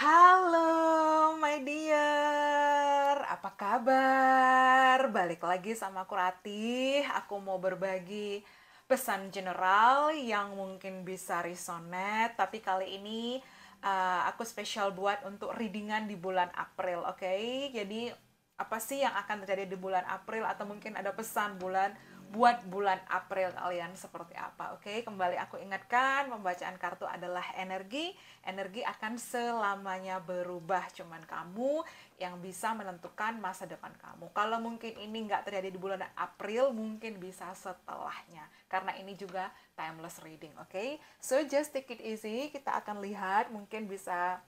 Halo my dear, apa kabar? Balik lagi sama aku Ratih, aku mau berbagi pesan general yang mungkin bisa resonate Tapi kali ini uh, aku spesial buat untuk readingan di bulan April, oke? Okay? Jadi apa sih yang akan terjadi di bulan April atau mungkin ada pesan bulan buat bulan April kalian seperti apa. Oke, kembali aku ingatkan, pembacaan kartu adalah energi. Energi akan selamanya berubah, cuman kamu yang bisa menentukan masa depan kamu. Kalau mungkin ini nggak terjadi di bulan April, mungkin bisa setelahnya. Karena ini juga timeless reading, oke? Okay? So just take it easy, kita akan lihat mungkin bisa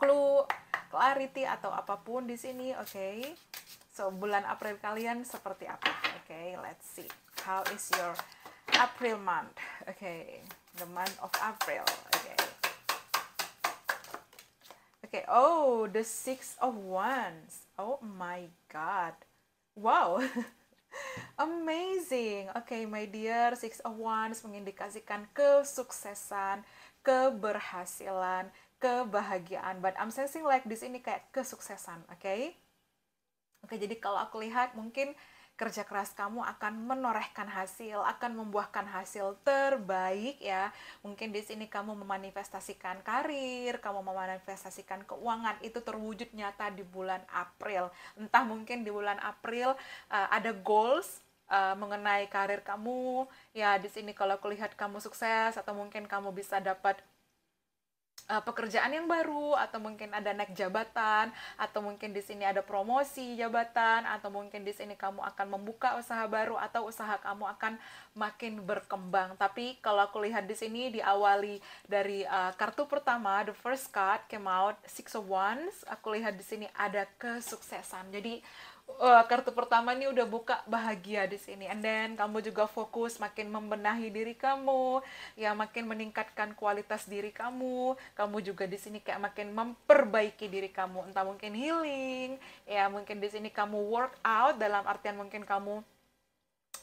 clue, clarity atau apapun di sini, oke? Okay? So, bulan April kalian seperti apa? Oke, okay, let's see. How is your April month? Oke, okay, the month of April. Oke. Okay. Oke, okay, oh, the six of wands. Oh my god. Wow. Amazing. Oke, okay, my dear, six of wands mengindikasikan kesuksesan, keberhasilan, kebahagiaan. But I'm sensing like this ini kayak kesuksesan, oke? Okay? Oke, jadi kalau aku lihat mungkin kerja keras kamu akan menorehkan hasil, akan membuahkan hasil terbaik ya. Mungkin di sini kamu memanifestasikan karir, kamu memanifestasikan keuangan itu terwujud nyata di bulan April. Entah mungkin di bulan April uh, ada goals uh, mengenai karir kamu. Ya, di sini kalau aku lihat kamu sukses atau mungkin kamu bisa dapat uh, pekerjaan yang baru atau mungkin ada naik jabatan atau mungkin di sini ada promosi jabatan atau mungkin di sini kamu akan membuka usaha baru atau usaha kamu akan makin berkembang. Tapi kalau aku lihat di sini diawali dari uh, kartu pertama the first card came out six of wands. Aku lihat di sini ada kesuksesan. Jadi uh, kartu pertama ini udah buka bahagia di sini and then kamu juga fokus makin membenahi diri kamu ya makin meningkatkan kualitas diri kamu kamu juga di sini kayak makin memperbaiki diri kamu entah mungkin healing ya mungkin di sini kamu workout dalam artian mungkin kamu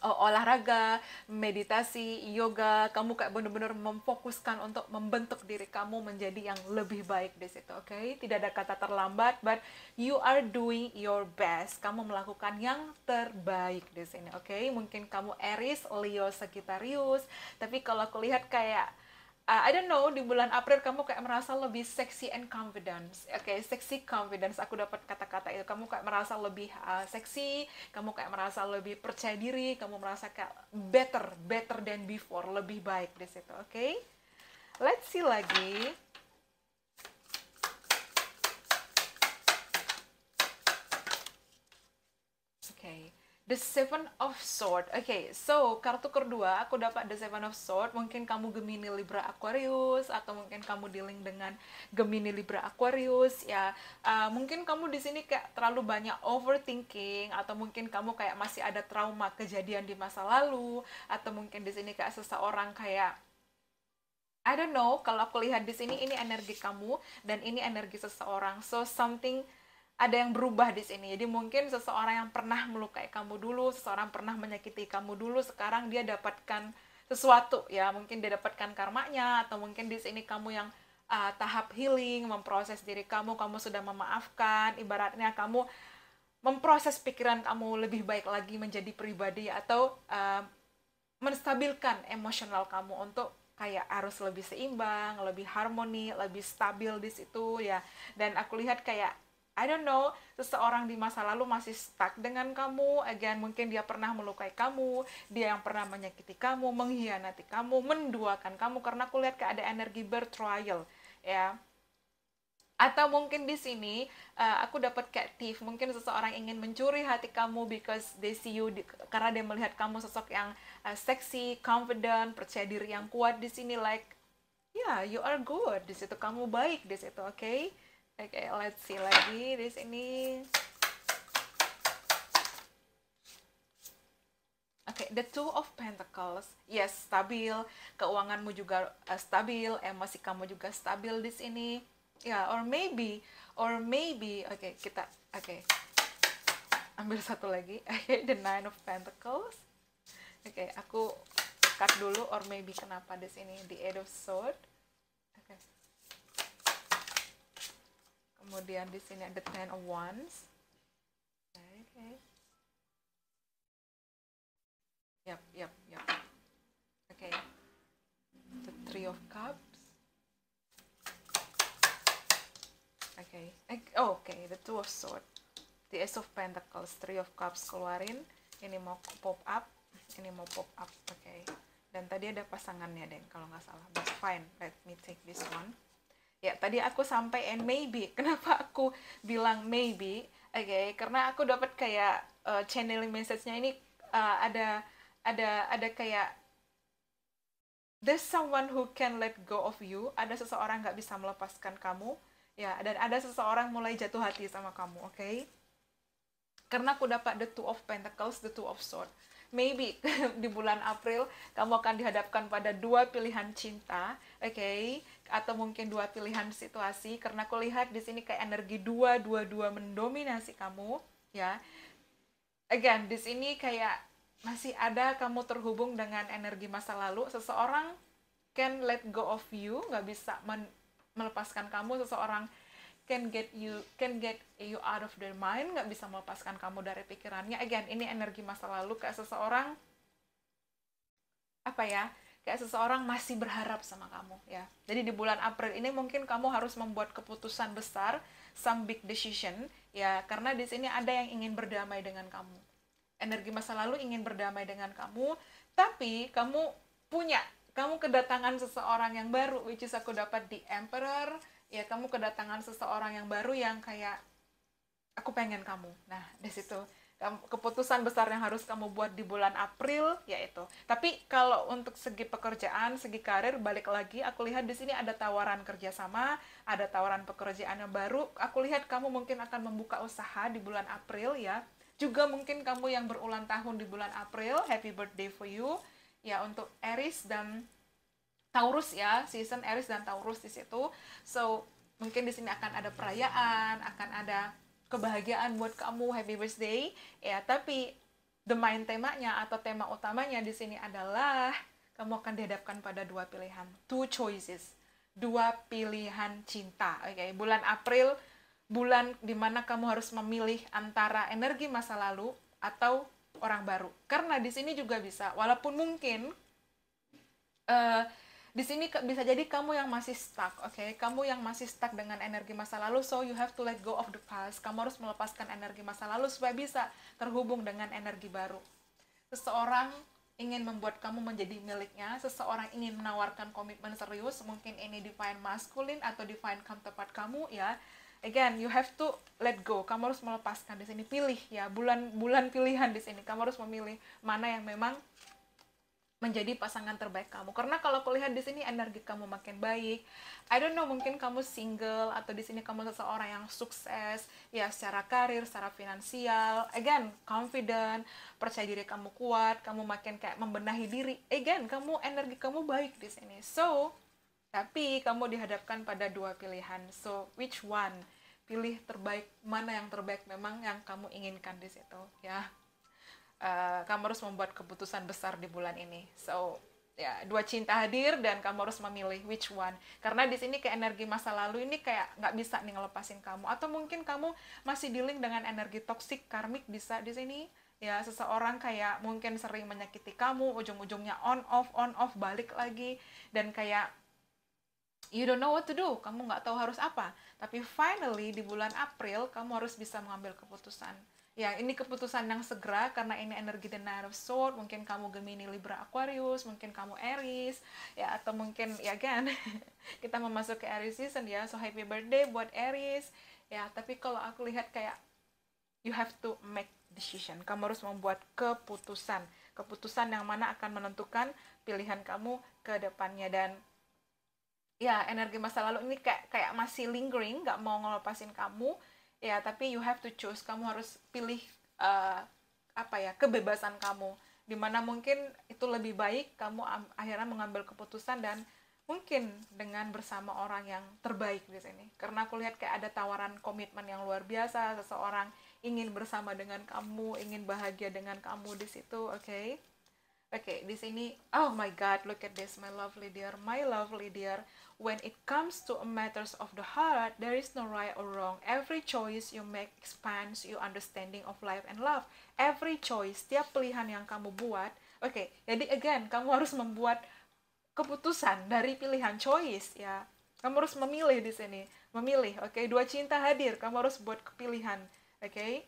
uh, olahraga, meditasi, yoga, kamu kayak bener-bener memfokuskan untuk membentuk diri kamu menjadi yang lebih baik di situ, oke? Okay? Tidak ada kata terlambat, but you are doing your best. Kamu melakukan yang terbaik di sini, oke? Okay? Mungkin kamu Aries, Leo, Sagittarius, tapi kalau aku lihat kayak uh, I don't know di bulan April kamu kayak merasa lebih sexy and confidence oke okay, sexy confidence aku dapat kata-kata itu kamu kayak merasa lebih uh, seksi kamu kayak merasa lebih percaya diri kamu merasa kayak better better than before lebih baik di situ oke okay? let's see lagi The Seven of Swords. Oke, okay, so kartu kedua aku dapat The Seven of Swords. Mungkin kamu Gemini Libra Aquarius atau mungkin kamu dealing dengan Gemini Libra Aquarius ya. Uh, mungkin kamu di sini kayak terlalu banyak overthinking atau mungkin kamu kayak masih ada trauma kejadian di masa lalu atau mungkin di sini kayak seseorang kayak I don't know, kalau aku lihat di sini ini energi kamu dan ini energi seseorang. So something ada yang berubah di sini. Jadi mungkin seseorang yang pernah melukai kamu dulu, seseorang pernah menyakiti kamu dulu, sekarang dia dapatkan sesuatu ya, mungkin dia dapatkan karmanya atau mungkin di sini kamu yang uh, tahap healing, memproses diri kamu, kamu sudah memaafkan, ibaratnya kamu memproses pikiran kamu lebih baik lagi menjadi pribadi atau uh, menstabilkan emosional kamu untuk kayak harus lebih seimbang, lebih harmoni, lebih stabil di situ ya. Dan aku lihat kayak I don't know, seseorang di masa lalu masih stuck dengan kamu, again mungkin dia pernah melukai kamu, dia yang pernah menyakiti kamu, mengkhianati kamu, menduakan kamu karena aku lihat kayak ada energi bertrial, ya. Atau mungkin di sini uh, aku dapat kayak mungkin seseorang ingin mencuri hati kamu because they see you di, karena dia melihat kamu sosok yang uh, eh, seksi, confident, percaya diri yang kuat di sini like yeah, you are good. Di situ kamu baik di situ, oke? Okay? Oke, okay, let's see lagi di sini. Oke, okay, the two of pentacles. Yes, stabil. Keuanganmu juga uh, stabil, emosi kamu juga stabil di sini. Ya, yeah, or maybe, or maybe. Oke, okay, kita oke. Okay. Ambil satu lagi. Oke, the nine of pentacles. Oke, okay, aku cut dulu or maybe kenapa di sini the eight of swords. kemudian di sini ada ten of wands oke okay. yap yap yap oke okay. the three of cups oke okay. Eh, oh, oke okay. the two of swords the ace of pentacles three of cups keluarin ini mau pop up ini mau pop up oke okay. dan tadi ada pasangannya deh kalau nggak salah but fine let me take this one ya tadi aku sampai and maybe kenapa aku bilang maybe oke okay, karena aku dapat kayak uh, channeling message-nya ini uh, ada ada ada kayak there's someone who can let go of you ada seseorang nggak bisa melepaskan kamu ya dan ada seseorang mulai jatuh hati sama kamu oke okay? karena aku dapat the two of pentacles the two of swords maybe di bulan April kamu akan dihadapkan pada dua pilihan cinta oke okay? atau mungkin dua pilihan situasi karena aku lihat di sini kayak energi dua dua dua mendominasi kamu ya again di sini kayak masih ada kamu terhubung dengan energi masa lalu seseorang can let go of you nggak bisa men melepaskan kamu seseorang can get you can get you out of their mind nggak bisa melepaskan kamu dari pikirannya again ini energi masa lalu kayak seseorang apa ya kayak seseorang masih berharap sama kamu ya. Jadi di bulan April ini mungkin kamu harus membuat keputusan besar, some big decision ya karena di sini ada yang ingin berdamai dengan kamu. Energi masa lalu ingin berdamai dengan kamu, tapi kamu punya kamu kedatangan seseorang yang baru which is aku dapat di Emperor ya kamu kedatangan seseorang yang baru yang kayak aku pengen kamu nah di situ keputusan besar yang harus kamu buat di bulan April yaitu. Tapi kalau untuk segi pekerjaan, segi karir balik lagi aku lihat di sini ada tawaran kerjasama, ada tawaran pekerjaan yang baru. Aku lihat kamu mungkin akan membuka usaha di bulan April ya. Juga mungkin kamu yang berulang tahun di bulan April, happy birthday for you. Ya untuk Eris dan Taurus ya, season Eris dan Taurus di situ. So mungkin di sini akan ada perayaan, akan ada kebahagiaan buat kamu happy birthday ya tapi the main temanya atau tema utamanya di sini adalah kamu akan dihadapkan pada dua pilihan two choices dua pilihan cinta oke okay? bulan April bulan dimana kamu harus memilih antara energi masa lalu atau orang baru karena di sini juga bisa walaupun mungkin uh, di sini bisa jadi kamu yang masih stuck, oke? Okay? Kamu yang masih stuck dengan energi masa lalu, so you have to let go of the past. Kamu harus melepaskan energi masa lalu supaya bisa terhubung dengan energi baru. Seseorang ingin membuat kamu menjadi miliknya, seseorang ingin menawarkan komitmen serius, mungkin ini define maskulin atau define counterpart kamu ya. Again, you have to let go. Kamu harus melepaskan di sini, pilih ya, bulan-bulan pilihan di sini. Kamu harus memilih mana yang memang menjadi pasangan terbaik kamu. Karena kalau aku lihat di sini energi kamu makin baik. I don't know mungkin kamu single atau di sini kamu seseorang yang sukses ya secara karir, secara finansial. Again, confident, percaya diri kamu kuat, kamu makin kayak membenahi diri. Again, kamu energi kamu baik di sini. So, tapi kamu dihadapkan pada dua pilihan. So, which one? Pilih terbaik mana yang terbaik memang yang kamu inginkan di situ, ya. Eh, kamu harus membuat keputusan besar di bulan ini so ya dua cinta hadir dan kamu harus memilih which one karena di sini ke energi masa lalu ini kayak nggak bisa nih ngelepasin kamu atau mungkin kamu masih dealing dengan energi toksik karmik bisa di sini ya seseorang kayak mungkin sering menyakiti kamu ujung-ujungnya on off on off balik lagi dan kayak you don't know what to do kamu nggak tahu harus apa tapi finally di bulan April kamu harus bisa mengambil keputusan ya ini keputusan yang segera karena ini energi the Nine of Swords mungkin kamu Gemini Libra Aquarius mungkin kamu Aries ya atau mungkin ya kan kita memasuki Aries season ya so happy birthday buat Aries ya tapi kalau aku lihat kayak you have to make decision kamu harus membuat keputusan keputusan yang mana akan menentukan pilihan kamu ke depannya dan ya energi masa lalu ini kayak kayak masih lingering nggak mau ngelepasin kamu ya tapi you have to choose kamu harus pilih uh, apa ya kebebasan kamu dimana mungkin itu lebih baik kamu akhirnya mengambil keputusan dan mungkin dengan bersama orang yang terbaik di sini karena aku lihat kayak ada tawaran komitmen yang luar biasa seseorang ingin bersama dengan kamu ingin bahagia dengan kamu di situ oke okay? Oke, okay, di sini, oh my God, look at this, my lovely dear, my lovely dear. When it comes to matters of the heart, there is no right or wrong. Every choice you make expands your understanding of life and love. Every choice, tiap pilihan yang kamu buat, oke, okay, jadi again, kamu harus membuat keputusan dari pilihan choice, ya. Kamu harus memilih di sini, memilih, oke. Okay? Dua cinta hadir, kamu harus buat kepilihan, oke. Okay?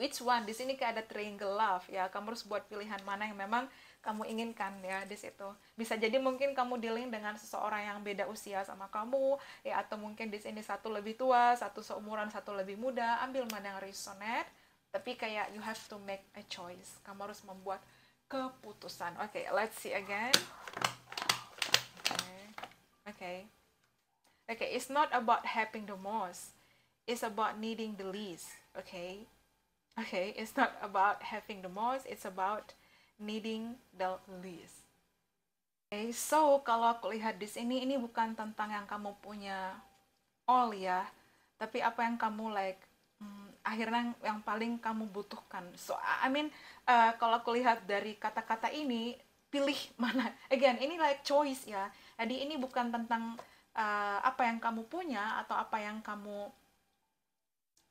which one di sini kayak ada triangle love ya kamu harus buat pilihan mana yang memang kamu inginkan ya di situ bisa jadi mungkin kamu dealing dengan seseorang yang beda usia sama kamu ya atau mungkin di sini satu lebih tua satu seumuran satu lebih muda ambil mana yang resonate tapi kayak you have to make a choice kamu harus membuat keputusan oke okay, let's see again oke okay. okay. okay, it's not about having the most it's about needing the least okay Okay, it's not about having the most, it's about needing the least. Okay, so kalau aku lihat di sini ini bukan tentang yang kamu punya all ya, tapi apa yang kamu like hmm, akhirnya yang paling kamu butuhkan. So I mean uh, kalau aku lihat dari kata-kata ini pilih mana. Again, ini like choice ya. Jadi ini bukan tentang uh, apa yang kamu punya atau apa yang kamu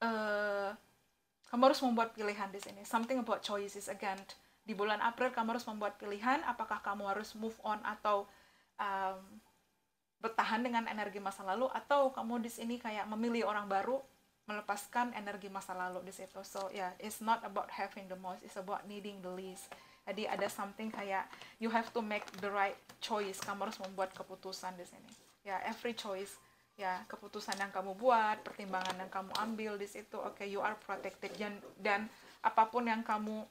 uh, kamu harus membuat pilihan di sini. Something about choices again. Di bulan April kamu harus membuat pilihan apakah kamu harus move on atau um, bertahan dengan energi masa lalu atau kamu di sini kayak memilih orang baru melepaskan energi masa lalu di situ. So yeah, it's not about having the most, it's about needing the least. Jadi ada something kayak you have to make the right choice. Kamu harus membuat keputusan di sini. Ya, yeah, every choice ya keputusan yang kamu buat pertimbangan yang kamu ambil di situ oke okay, you are protected dan dan apapun yang kamu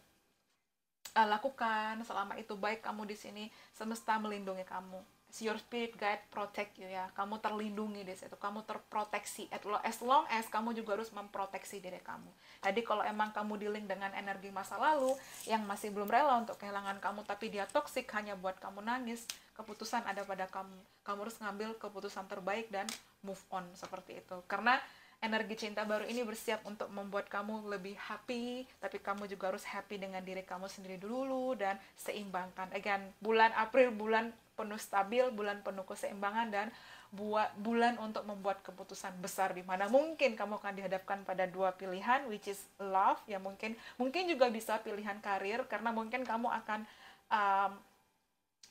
uh, lakukan selama itu baik kamu di sini semesta melindungi kamu your spirit guide protect you ya kamu terlindungi di situ kamu terproteksi as long as kamu juga harus memproteksi diri kamu jadi kalau emang kamu dealing dengan energi masa lalu yang masih belum rela untuk kehilangan kamu tapi dia toksik hanya buat kamu nangis keputusan ada pada kamu kamu harus ngambil keputusan terbaik dan move on seperti itu karena energi cinta baru ini bersiap untuk membuat kamu lebih happy, tapi kamu juga harus happy dengan diri kamu sendiri dulu dan seimbangkan. Again, bulan April bulan penuh stabil, bulan penuh keseimbangan dan buat bulan untuk membuat keputusan besar di mana mungkin kamu akan dihadapkan pada dua pilihan which is love ya mungkin mungkin juga bisa pilihan karir karena mungkin kamu akan um,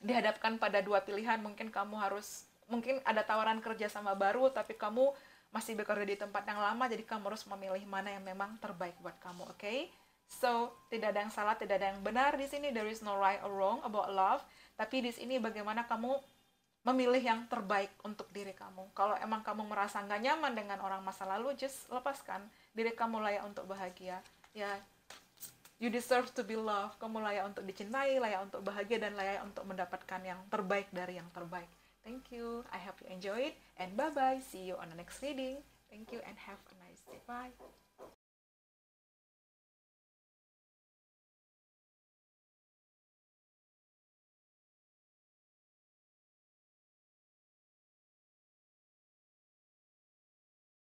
dihadapkan pada dua pilihan mungkin kamu harus mungkin ada tawaran kerja sama baru tapi kamu masih bekerja di tempat yang lama jadi kamu harus memilih mana yang memang terbaik buat kamu oke okay? So, tidak ada yang salah, tidak ada yang benar di sini. There is no right or wrong about love. Tapi di sini bagaimana kamu memilih yang terbaik untuk diri kamu. Kalau emang kamu merasa nggak nyaman dengan orang masa lalu, just lepaskan. Diri kamu layak untuk bahagia. Ya, you deserve to be loved. Kamu layak untuk dicintai, layak untuk bahagia, dan layak untuk mendapatkan yang terbaik dari yang terbaik. Thank you. I hope you enjoy And bye-bye. See you on the next reading. Thank you and have a nice day. Bye.